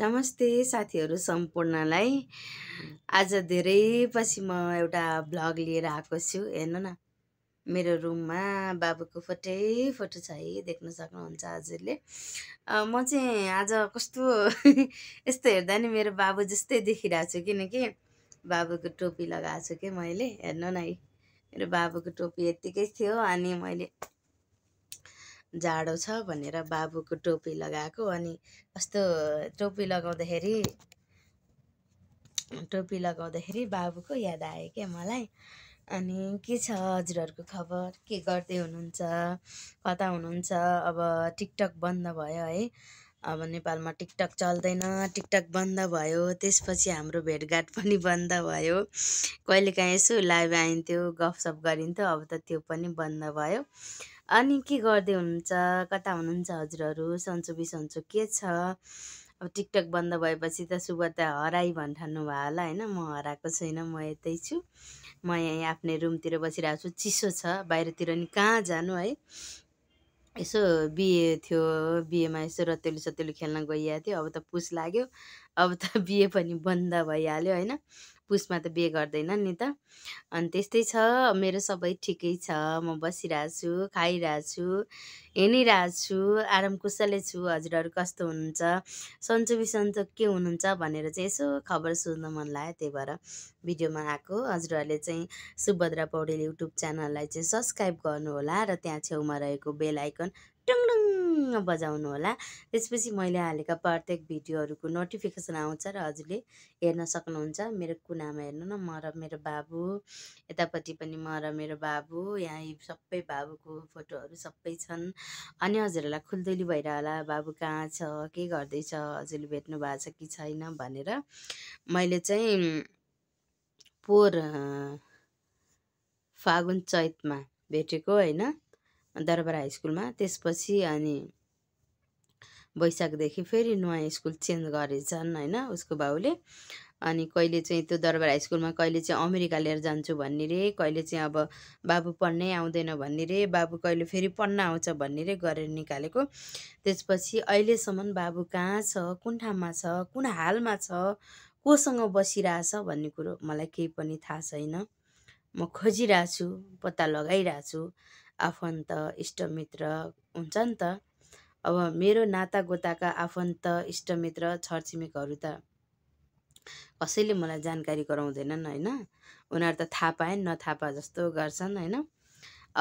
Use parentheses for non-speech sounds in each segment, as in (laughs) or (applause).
नमस्ते साथीहरू सम्पूर्णलाई आज धेरै पछि म एउटा भ्लग लिएर आएको छु हेर्नु न मेरो रुममा बाबुको फोटै फोटो छ है देख्न सक्नुहुन्छ हजुरले म चाहिँ आज कस्तो (laughs) यस्तो हेर्दा नि मेरो बाबु जस्तै देखिरहेको छु किनकि बाबुको टोपी लगाएको छु कि मैले हेर्नु न है मेरो बाबुको टोपी यत्तिकै थियो अनि मैले जाडो छ भनेर बाबुको टोपी लगाएको अनि कस्तो टोपी लगाउँदाखेरि टोपी लगाउँदाखेरि बाबुको याद आयो क्या मलाई अनि के छ हजुरहरूको खबर के गर्दै हुनुहुन्छ कता हुनुहुन्छ अब टिकटक बन्द भयो है अब नेपालमा टिकटक चल्दैन टिकटक बन्द भयो त्यसपछि हाम्रो भेटघाट पनि बन्द भयो कहिलेकाहीँ यसो लाइभ आइन्थ्यो गफसप गरिन्थ्यो अब त त्यो पनि बन्द भयो अनि के गर्दै हुनुहुन्छ कता हुनुहुन्छ हजुरहरू सन्चो बिसन्चो के छ अब टिकटक बन्द भएपछि त सुब त हराई भन्ठान्नु भयो होला होइन म हराएको छैन म यतै छु म यहीँ आफ्नै रुमतिर बसिरहेको छु चिसो छ बाहिरतिर नि कहाँ जानु है यसो बिहे थियो बिहेमा यसो रतेलु सतेलु खेल्न गइएको थियो अब त पुस लाग्यो अब त (laughs) बिहे पनि बन्द भइहाल्यो होइन पुसमा त बिहे गर्दैन नि त अनि त्यस्तै छ मेरो सबै ठिकै छ म बसिरहेको छु खाइरहेको छु छु आराम कुशलै छु हजुरहरू कस्तो हुनुहुन्छ सन्चो बिसन्चो के हुनुहुन्छ भनेर चाहिँ यसो खबर सुन्न मन लाग्यो त्यही भएर भिडियोमा आएको हजुरहरूले चाहिँ सुभद्रा पौडेल युट्युब च्यानललाई चाहिँ सब्सक्राइब गर्नुहोला र त्यहाँ छेउमा रहेको बेल आइकन बजाउनु होला त्यसपछि मैले हालेका प्रत्येक भिडियोहरूको नोटिफिकेसन आउँछ र हजुरले हेर्न सक्नुहुन्छ मेरो कुनामा हेर्नु न म र मेरो बाबु यतापट्टि पनि म र मेरो बाबु यहाँ सबै बाबुको फोटोहरू सबै छन् अनि हजुरहरूलाई खुल्दुली भएर होला बाबु कहाँ छ के गर्दैछ हजुरले भेट्नु भएको छ कि छैन भनेर मैले चाहिँ पोहोर फागुन चैतमा भेटेको होइन दरबार हाई स्कुलमा त्यसपछि अनि वैशाखदेखि फेरि नयाँ स्कुल चेन्ज गरेछन् होइन उसको बाउले अनि कहिले चाहिँ त्यो दरबार हाई स्कुलमा कहिले चाहिँ अमेरिका लिएर जान्छु भन्ने रे कहिले चाहिँ अब बाबु पढ्नै आउँदैन भन्ने रे बाबु कहिले फेरि पढ्न आउँछ भन्ने रे गरेर निकालेको त्यसपछि अहिलेसम्म बाबु कहाँ छ कुन ठाउँमा छ कुन हालमा छ कोसँग बसिरहेछ भन्ने कुरो मलाई केही पनि थाहा छैन म खोजिरहेछु पत्ता लगाइरहेछु आफन्त इष्टमित्र हुन्छ नि त अब मेरो नाता गोताका आफन्त इष्टमित्र छरछिमेकहरू त कसैले मलाई जानकारी गराउँदैनन् होइन उनीहरू त थाहा पाएन नथाहा पा जस्तो गर्छन् होइन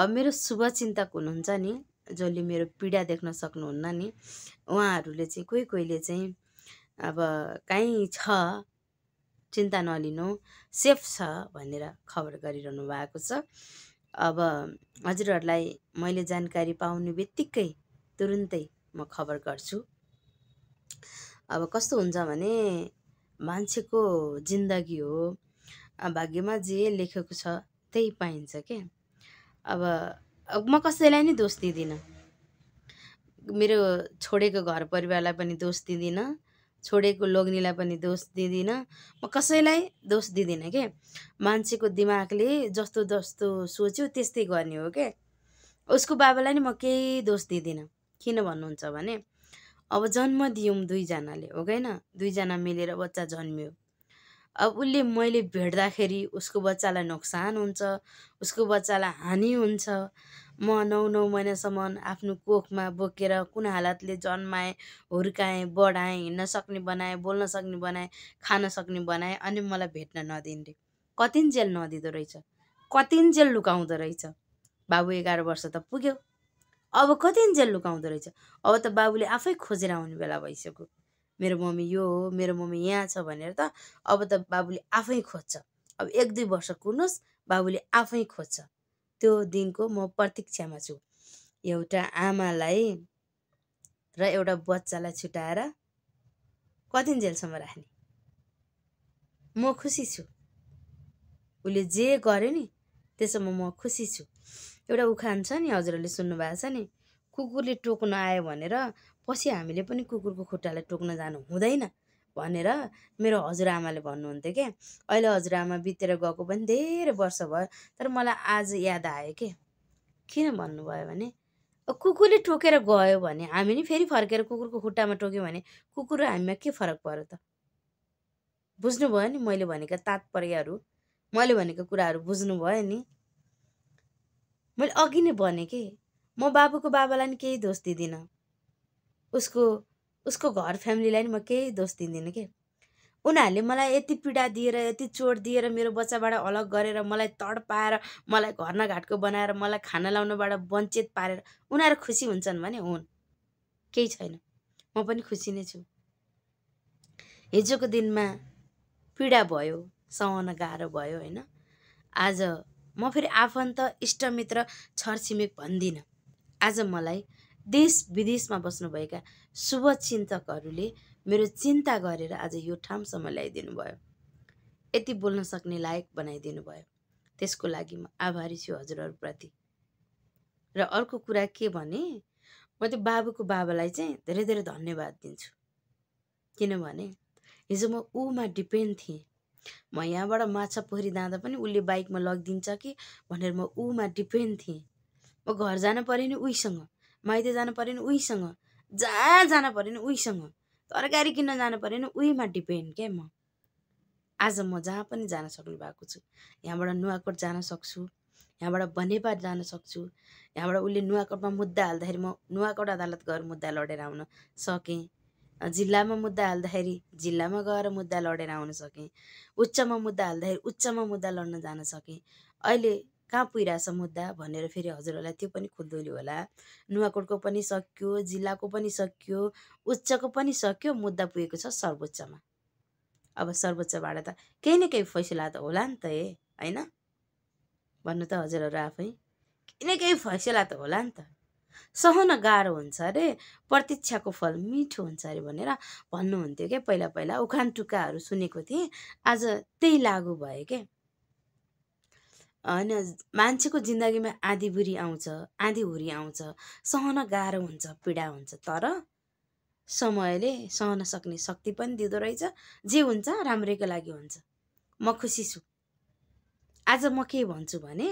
अब मेरो शुभचिन्तक हुनुहुन्छ नि जसले मेरो पीडा देख्न सक्नुहुन्न नि उहाँहरूले चाहिँ कोही कोहीले चाहिँ अब काहीँ छ चिन्ता नलिनु सेफ छ भनेर खबर गरिरहनु भएको छ अब हजुरहरूलाई मैले जानकारी पाउने बित्तिकै तुरुन्तै म खबर गर्छु अब कस्तो हुन्छ भने मान्छेको जिन्दगी हो भाग्यमा जे लेखेको छ त्यही पाइन्छ के अब म कसैलाई नै दोष दिँदिनँ मेरो छोडेको घर परिवारलाई पनि दोष दिँदिनँ छोडेको लोग्नेलाई पनि दोष दिँदिनँ म कसैलाई दोष दिँदिनँ के मान्छेको दिमागले जस्तो जस्तो सोच्यो त्यस्तै गर्ने हो के उसको बाबालाई नि म केही दोष दिँदिनँ किन भन्नुहुन्छ भने अब जन्म दियौँ दुईजनाले हो कि दुईजना मिलेर बच्चा जन्मियो अब उसले मैले भेट्दाखेरि उसको बच्चालाई नोक्सान हुन्छ उसको बच्चालाई हानि हुन्छ म नौ नौ महिनासम्म आफ्नो कोखमा बोकेर कुन हालतले जन्माएँ हुर्काएँ बढाएँ हिँड्न सक्ने बनाएँ बोल्न सक्ने बनाएँ खान सक्ने बनाएँ अनि मलाई भेट्न नदिने जेल नदिँदो रहेछ जेल लुकाउँदो रहेछ बाबु एघार वर्ष त पुग्यो अब जेल लुकाउँदो रहेछ अब त बाबुले आफै खोजेर आउने बेला भइसक्यो मेरो मम्मी यो हो मेरो मम्मी यहाँ छ भनेर त अब त बाबुले आफै खोज्छ अब एक दुई वर्ष कुर्नुहोस् बाबुले आफै खोज्छ त्यो दिनको म प्रतीक्षामा छु एउटा आमालाई र एउटा बच्चालाई छुट्याएर कति जेलसम्म राख्ने म खुसी छु उसले जे गर्यो नि त्यसोमा म खुसी छु एउटा उखान छ नि हजुरहरूले सुन्नुभएको छ नि कुकुरले टोक्न आयो भनेर पछि हामीले पनि कुकुरको खुट्टालाई टोक्न जानु हुँदैन भनेर मेरो हजुरआमाले भन्नुहुन्थ्यो क्या अहिले हजुरआमा बितेर गएको पनि धेरै वर्ष भयो तर मलाई आज याद आयो कि किन भन्नुभयो भने कुकुरले टोकेर गयो भने हामी नि फेरि फर्केर कुकुरको खुट्टामा टोक्यो भने कुकुर र हामीमा के फरक पऱ्यो त बुझ्नुभयो नि मैले भनेका तात्पर्यहरू मैले भनेको कुराहरू बुझ्नुभयो नि मैले अघि नै भने कि म बाबुको बाबालाई नि केही दोष दिँदिनँ उसको उसको घर फ्यामिलीलाई नि म केही दोष दिँदिनँ के उनीहरूले मलाई यति पीडा दिएर यति चोट दिएर मेरो बच्चाबाट अलग गरेर मलाई तडपाएर मलाई घर घाटको बनाएर मलाई खाना लाउनबाट वञ्चित पारेर उनीहरू खुसी हुन्छन् भने हुन् केही छैन म पनि खुसी नै छु हिजोको दिनमा पीडा भयो सहन गाह्रो भयो होइन आज म फेरि आफन्त इष्टमित्र छरछिमेक भन्दिनँ आज मलाई देश विदेशमा बस्नुभएका शुभ शुभचिन्तकहरूले मेरो चिन्ता गरेर आज यो ठाउँसम्म ल्याइदिनु भयो यति बोल्न सक्ने लायक बनाइदिनु भयो त्यसको लागि म आभारी छु हजुरहरूप्रति र अर्को कुरा के भने म त्यो बाबुको बाबालाई चाहिँ धेरै धेरै धन्यवाद दिन्छु किनभने हिजो म ऊमा डिपेन्ड थिएँ म यहाँबाट माछा पोखरी जाँदा पनि उसले बाइकमा लगिदिन्छ कि भनेर म ऊमा डिपेन्ड थिएँ म घर जानु पऱ्यो नि उहीसँग माइती जानु पऱ्यो नि उहीसँग जहाँ जानु पऱ्यो नि उहीसँग तरकारी किन्न जानु पऱ्यो नि उहीमा डिपेन्ड के म आज म जहाँ पनि जान सक्नु भएको छु यहाँबाट नुवाकोट जान सक्छु यहाँबाट बनेपाट जान सक्छु यहाँबाट उसले नुवाकोटमा मुद्दा हाल्दाखेरि म नुवाकोट अदालत गएर मुद्दा लडेर आउन सकेँ जिल्लामा मुद्दा हाल्दाखेरि जिल्लामा गएर मुद्दा लडेर आउन सकेँ उच्चमा मुद्दा हाल्दाखेरि उच्चमा मुद्दा लड्न जान सकेँ अहिले कहाँ पुगिरहेछ मुद्दा भनेर फेरि हजुरहरूलाई त्यो पनि खुल्दुली होला नुवाकोटको पनि सक्यो जिल्लाको पनि सकियो उच्चको पनि सक्यो मुद्दा पुगेको छ सर्वोच्चमा अब सर्वोच्चबाट त केही न केही फैसला त होला नि त ए होइन भन्नु त हजुरहरू आफै केही न केही फैसला त होला नि त सहन गाह्रो हुन्छ अरे प्रतीक्षाको फल मिठो हुन्छ अरे भनेर भन्नुहुन्थ्यो क्या पहिला पहिला उखान टुक्काहरू सुनेको थिएँ आज त्यही लागु भयो क्या होइन मान्छेको जिन्दगीमा आधी बुढी आउँछ आधी हुरी आउँछ सहन गाह्रो हुन्छ पीडा हुन्छ तर समयले सहन सक्ने शक्ति पनि दिँदो रहेछ जे हुन्छ राम्रैको लागि हुन्छ म खुसी छु आज म के भन्छु भने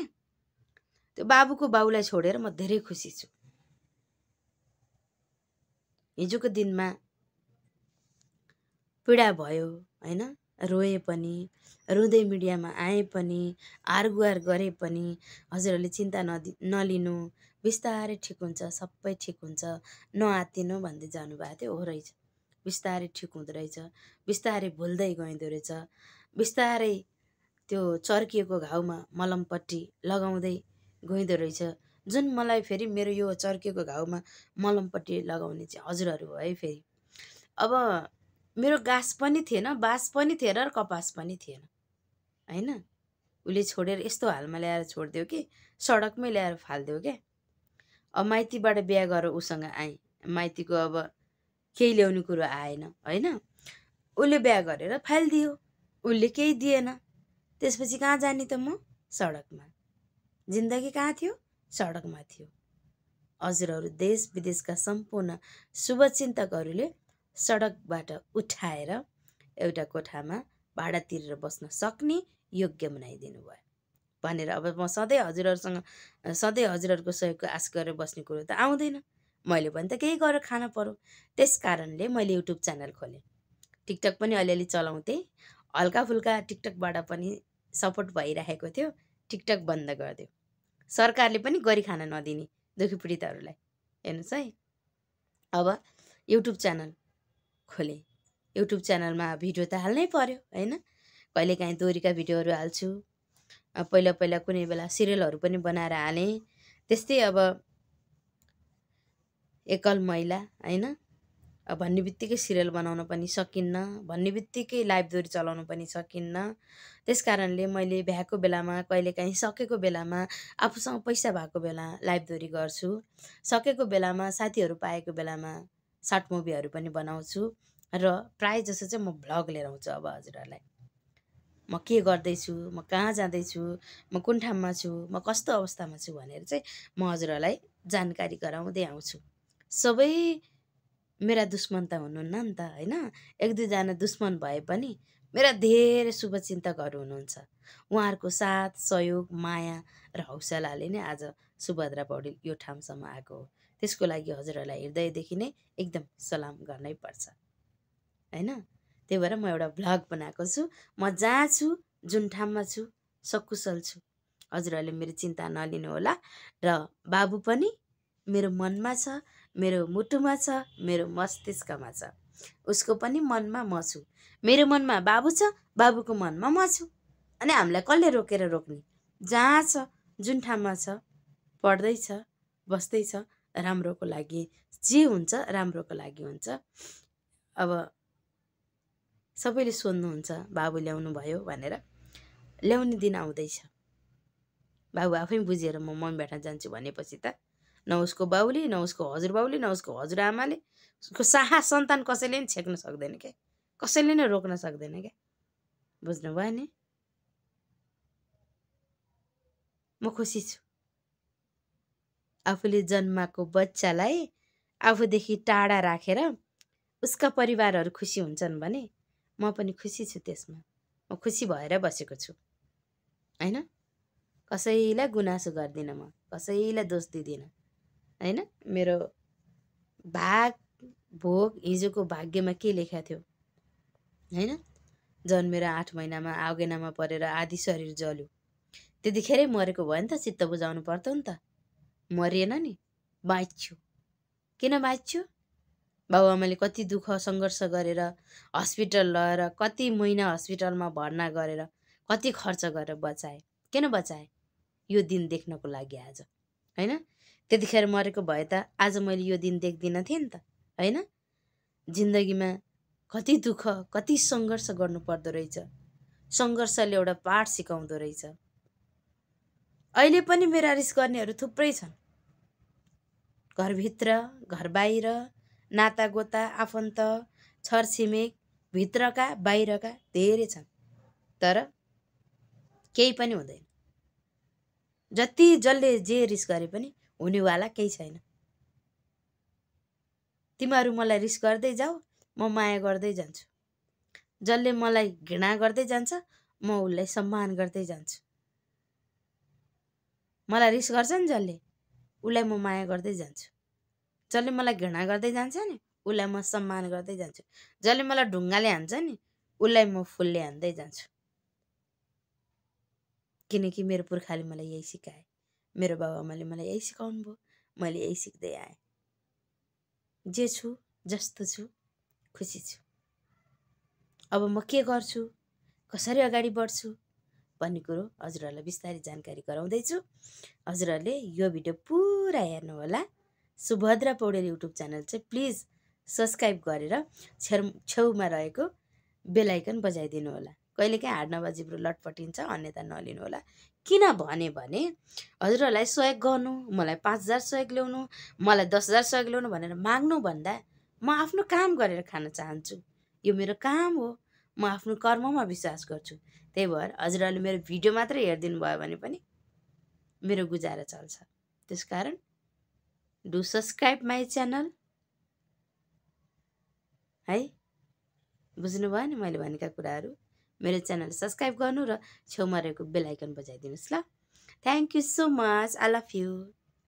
त्यो बाबुको बाउलाई छोडेर म धेरै खुसी छु हिजोको दिनमा पीडा भयो होइन रोए पनि रुँदै मिडियामा आए पनि गुहार गरे पनि हजुरहरूले चिन्ता नदि नलिनु बिस्तारै ठिक हुन्छ सबै ठिक हुन्छ नआतिनु भन्दै जानुभएको थियो हो रहेछ बिस्तारै ठिक हुँदो रहेछ बिस्तारै भुल्दै गइँदो रहेछ बिस्तारै त्यो चर्किएको घाउमा मलमपट्टि लगाउँदै गइँदो रहेछ जुन मलाई फेरि मेरो यो चर्किएको घाउमा मलमपट्टि लगाउने चाहिँ हजुरहरू हो है फेरि अब मेरो गाँस पनि थिएन बाँस पनि थिएन र कपास पनि थिएन होइन उसले छोडेर यस्तो हालमा ल्याएर छोडिदियो कि सडकमै ल्याएर फालिदियो क्या अब माइतीबाट बिहा गरेर उसँग आएँ माइतीको अब केही ल्याउने कुरो आएन होइन उसले बिहा गरेर फालिदियो उसले केही दिएन त्यसपछि कहाँ जाने त म सडकमा जिन्दगी कहाँ थियो सडकमा थियो हजुरहरू देश विदेशका सम्पूर्ण शुभचिन्तकहरूले सडकबाट उठाएर एउटा कोठामा भाडा तिरेर बस्न सक्ने योग्य बनाइदिनु भयो भनेर अब म सधैँ हजुरहरूसँग सधैँ हजुरहरूको सहयोगको आश गरेर बस्ने कुरो त आउँदैन मैले पनि त केही गरेर खान पऱ्यो त्यस कारणले मैले युट्युब च्यानल खोलेँ टिकटक पनि अलिअलि चलाउँथेँ हल्काफुल्का टिकटकबाट पनि सपोर्ट भइराखेको थियो टिकटक बन्द गरिदियो सरकारले पनि गरी खान नदिने दुखी पीडितहरूलाई हेर्नुहोस् है अब युट्युब च्यानल खोलेँ युट्युब च्यानलमा भिडियो त हाल्नै पर्यो होइन कहिलेकाहीँ दोरीका भिडियोहरू हाल्छु पहिला पहिला कुनै बेला सिरियलहरू पनि बनाएर हालेँ त्यस्तै अब एकल महिला होइन भन्ने बित्तिकै सिरियल बनाउन पनि सकिन्न भन्ने बित्तिकै दोरी चलाउनु पनि सकिन्न त्यस कारणले मैले भ्याएको बेलामा कहिलेकाहीँ सकेको बेलामा आफूसँग पैसा भएको बेला दोरी गर्छु सकेको बेलामा साथीहरू पाएको बेलामा सर्ट मुभीहरू पनि बनाउँछु र प्रायः जसो चाहिँ म भ्लग लिएर आउँछु अब हजुरहरूलाई म के गर्दैछु म कहाँ जाँदैछु म कुन ठाउँमा छु म कस्तो अवस्थामा छु भनेर चाहिँ म हजुरहरूलाई जानकारी गराउँदै आउँछु सबै मेरा दुश्मन त हुनुहुन्न नि त होइन एक दुईजना दुश्मन भए पनि मेरा धेरै शुभचिन्तकहरू हुनुहुन्छ उहाँहरूको साथ सहयोग माया र हौसलाले नै आज सुभद्रा पौडेल यो ठाउँसम्म आएको हो त्यसको लागि हजुरहरूलाई हृदयदेखि नै एकदम सलाम गर्नै पर्छ होइन त्यही भएर म एउटा भ्लग बनाएको छु म जहाँ छु जुन ठाउँमा छु सकुशल छु हजुरहरूले मेरो चिन्ता नलिनु होला र बाबु पनि मेरो मनमा छ मेरो मुटुमा छ मेरो मस्तिष्कमा छ उसको पनि मनमा म छु मेरो मनमा बाबु छ बाबुको मनमा म छु अनि हामीलाई कसले रोकेर रोक्ने जहाँ छ जुन ठाउँमा छ पढ्दैछ बस्दैछ राम्रोको लागि जे हुन्छ राम्रोको लागि हुन्छ अब सबैले सोध्नुहुन्छ बाबु ल्याउनु भयो भनेर ल्याउने दिन आउँदैछ बाबु आफै बुझेर म मम्मी भेट्न जान्छु भनेपछि त न उसको बाउले न उसको हजुरबाउले न उसको हजुरआमाले उसको साहा सन्तान कसैले नि छेक्न सक्दैन क्या कसैले नै रोक्न सक्दैन क्या बुझ्नु भयो नि म खुसी छु आफूले जन्माएको बच्चालाई आफूदेखि टाढा राखेर उसका परिवारहरू खुसी हुन्छन् भने म पनि खुसी छु त्यसमा म खुसी भएर बसेको छु होइन कसैलाई गुनासो गर्दिनँ म कसैलाई दोष दिँदिनँ होइन मेरो भाग भोग हिजोको भाग्यमा के लेखा थियो होइन जन्मेर आठ महिनामा आगेनामा परेर आधी शरीर जल्यो त्यतिखेरै मरेको भयो नि त चित्त बुझाउनु पर्थ्यो नि त मरिएन नि बाँच्छु किन बाँच्छु बाबुआमाले कति दुःख सङ्घर्ष गरेर हस्पिटल लगेर कति महिना हस्पिटलमा भर्ना गरेर कति खर्च गरेर बचाए किन बचाए यो दिन देख्नको लागि आज होइन त्यतिखेर मरेको भए त आज मैले यो दिन देख्दिनँ थिएँ नि त होइन जिन्दगीमा कति दुःख कति सङ्घर्ष गर्नुपर्दो रहेछ सङ्घर्षले एउटा पाठ सिकाउँदो रहेछ अहिले पनि मेरा रिस गर्नेहरू थुप्रै छन् घरभित्र घर बाहिर नातागोता आफन्त छरछिमेक भित्रका बाहिरका धेरै छन् तर केही पनि हुँदैन जति जसले जे रिस गरे पनि हुनेवाला केही छैन तिमीहरू मलाई रिस गर्दै जाऊ म माया गर्दै जान्छु जसले मलाई घृणा गर्दै जान्छ म उसलाई सम्मान गर्दै जान्छु मलाई रिस गर्छ नि जसले उसलाई म माया गर्दै जान्छु जसले मलाई घृणा गर्दै जान्छ नि उसलाई म सम्मान गर्दै जान्छु जसले मलाई ढुङ्गाले हान्छ नि उसलाई म फुलले हान्दै जान्छु किनकि मेरो पुर्खाले मलाई यही सिकाए मेरो बाबाआमाले मलाई यही सिकाउनु भयो मैले यही सिक्दै आएँ जे छु जस्तो छु खुसी छु अब म के गर्छु कसरी अगाडि बढ्छु भन्ने कुरो हजुरहरूलाई बिस्तारै जानकारी गराउँदैछु हजुरहरूले यो भिडियो पुरा हेर्नुहोला सुभद्रा पौडेल युट्युब च्यानल चाहिँ प्लिज सब्सक्राइब गरेर छेउ छेउमा रहेको बेलायकन बजाइदिनु होला कहिलेकाहीँ हाड नबजिब्रो लटपटिन्छ अन्यथा नलिनु होला किन भने भने हजुरहरूलाई सहयोग गर्नु मलाई पाँच हजार सहयोग ल्याउनु मलाई दस हजार सहयोग ल्याउनु भनेर माग्नुभन्दा म आफ्नो काम गरेर खान चाहन्छु यो मेरो काम हो म आफ्नो कर्ममा विश्वास गर्छु त्यही भएर हजुरहरूले मेरो भिडियो मात्रै हेरिदिनु भयो भने पनि मेरो गुजारा चल्छ त्यस कारण डु सब्सक्राइब माई च्यानल है बुझ्नुभयो नि मैले भनेका कुराहरू मेरो च्यानल सब्सक्राइब गर्नु र छेउमा रहेको बेलायकन बजाइदिनुहोस् ल thank you so much I love you